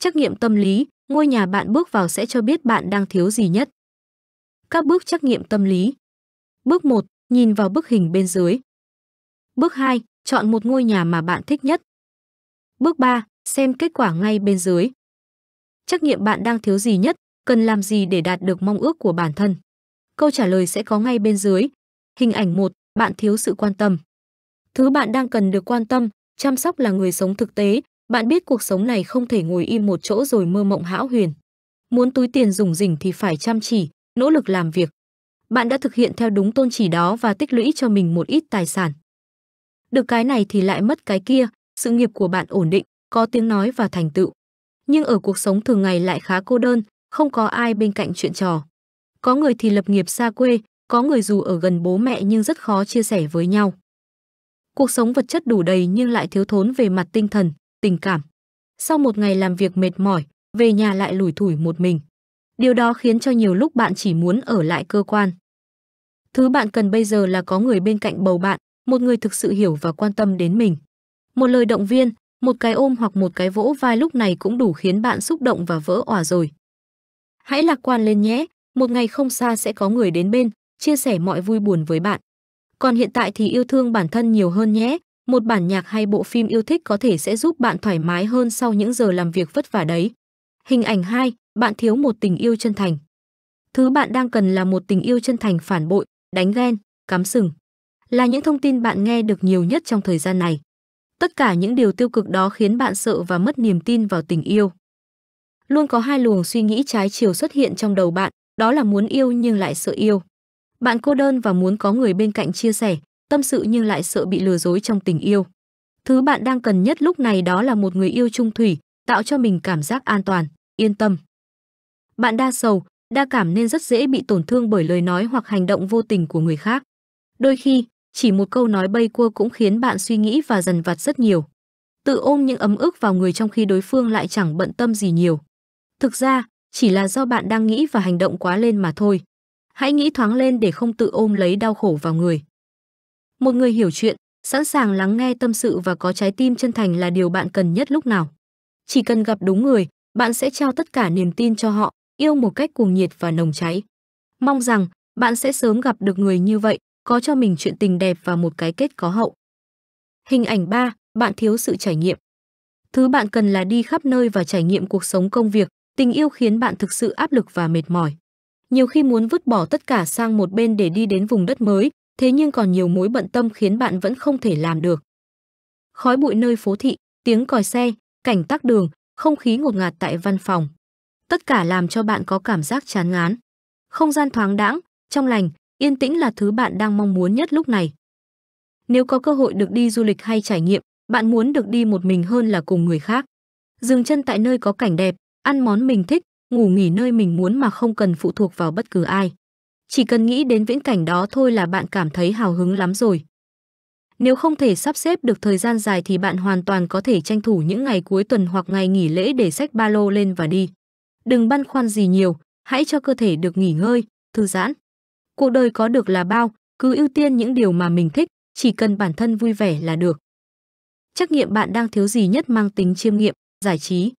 Trắc nghiệm tâm lý, ngôi nhà bạn bước vào sẽ cho biết bạn đang thiếu gì nhất. Các bước trắc nghiệm tâm lý. Bước 1, nhìn vào bức hình bên dưới. Bước 2, chọn một ngôi nhà mà bạn thích nhất. Bước 3, xem kết quả ngay bên dưới. Trắc nghiệm bạn đang thiếu gì nhất, cần làm gì để đạt được mong ước của bản thân. Câu trả lời sẽ có ngay bên dưới. Hình ảnh 1, bạn thiếu sự quan tâm. Thứ bạn đang cần được quan tâm, chăm sóc là người sống thực tế, bạn biết cuộc sống này không thể ngồi im một chỗ rồi mơ mộng hão huyền. Muốn túi tiền dùng rỉnh thì phải chăm chỉ, nỗ lực làm việc. Bạn đã thực hiện theo đúng tôn chỉ đó và tích lũy cho mình một ít tài sản. Được cái này thì lại mất cái kia, sự nghiệp của bạn ổn định, có tiếng nói và thành tựu. Nhưng ở cuộc sống thường ngày lại khá cô đơn, không có ai bên cạnh chuyện trò. Có người thì lập nghiệp xa quê, có người dù ở gần bố mẹ nhưng rất khó chia sẻ với nhau. Cuộc sống vật chất đủ đầy nhưng lại thiếu thốn về mặt tinh thần tình cảm. Sau một ngày làm việc mệt mỏi, về nhà lại lủi thủi một mình. Điều đó khiến cho nhiều lúc bạn chỉ muốn ở lại cơ quan. Thứ bạn cần bây giờ là có người bên cạnh bầu bạn, một người thực sự hiểu và quan tâm đến mình. Một lời động viên, một cái ôm hoặc một cái vỗ vai lúc này cũng đủ khiến bạn xúc động và vỡ òa rồi. Hãy lạc quan lên nhé, một ngày không xa sẽ có người đến bên, chia sẻ mọi vui buồn với bạn. Còn hiện tại thì yêu thương bản thân nhiều hơn nhé, một bản nhạc hay bộ phim yêu thích có thể sẽ giúp bạn thoải mái hơn sau những giờ làm việc vất vả đấy. Hình ảnh 2, bạn thiếu một tình yêu chân thành. Thứ bạn đang cần là một tình yêu chân thành phản bội, đánh ghen, cắm sừng. Là những thông tin bạn nghe được nhiều nhất trong thời gian này. Tất cả những điều tiêu cực đó khiến bạn sợ và mất niềm tin vào tình yêu. Luôn có hai luồng suy nghĩ trái chiều xuất hiện trong đầu bạn, đó là muốn yêu nhưng lại sợ yêu. Bạn cô đơn và muốn có người bên cạnh chia sẻ, tâm sự nhưng lại sợ bị lừa dối trong tình yêu. Thứ bạn đang cần nhất lúc này đó là một người yêu trung thủy, tạo cho mình cảm giác an toàn, yên tâm. Bạn đa sầu, đa cảm nên rất dễ bị tổn thương bởi lời nói hoặc hành động vô tình của người khác. Đôi khi, chỉ một câu nói bay cua cũng khiến bạn suy nghĩ và dần vặt rất nhiều. Tự ôm những ấm ức vào người trong khi đối phương lại chẳng bận tâm gì nhiều. Thực ra, chỉ là do bạn đang nghĩ và hành động quá lên mà thôi. Hãy nghĩ thoáng lên để không tự ôm lấy đau khổ vào người một người hiểu chuyện sẵn sàng lắng nghe tâm sự và có trái tim chân thành là điều bạn cần nhất lúc nào chỉ cần gặp đúng người bạn sẽ trao tất cả niềm tin cho họ yêu một cách cuồng nhiệt và nồng cháy mong rằng bạn sẽ sớm gặp được người như vậy có cho mình chuyện tình đẹp và một cái kết có hậu hình ảnh 3, bạn thiếu sự trải nghiệm thứ bạn cần là đi khắp nơi và trải nghiệm cuộc sống công việc tình yêu khiến bạn thực sự áp lực và mệt mỏi nhiều khi muốn vứt bỏ tất cả sang một bên để đi đến vùng đất mới thế nhưng còn nhiều mối bận tâm khiến bạn vẫn không thể làm được. Khói bụi nơi phố thị, tiếng còi xe, cảnh tắc đường, không khí ngột ngạt tại văn phòng. Tất cả làm cho bạn có cảm giác chán ngán. Không gian thoáng đãng, trong lành, yên tĩnh là thứ bạn đang mong muốn nhất lúc này. Nếu có cơ hội được đi du lịch hay trải nghiệm, bạn muốn được đi một mình hơn là cùng người khác. Dừng chân tại nơi có cảnh đẹp, ăn món mình thích, ngủ nghỉ nơi mình muốn mà không cần phụ thuộc vào bất cứ ai chỉ cần nghĩ đến viễn cảnh đó thôi là bạn cảm thấy hào hứng lắm rồi. Nếu không thể sắp xếp được thời gian dài thì bạn hoàn toàn có thể tranh thủ những ngày cuối tuần hoặc ngày nghỉ lễ để xách ba lô lên và đi. Đừng băn khoăn gì nhiều, hãy cho cơ thể được nghỉ ngơi, thư giãn. Cuộc đời có được là bao, cứ ưu tiên những điều mà mình thích, chỉ cần bản thân vui vẻ là được. Trắc nghiệm bạn đang thiếu gì nhất mang tính chiêm nghiệm, giải trí.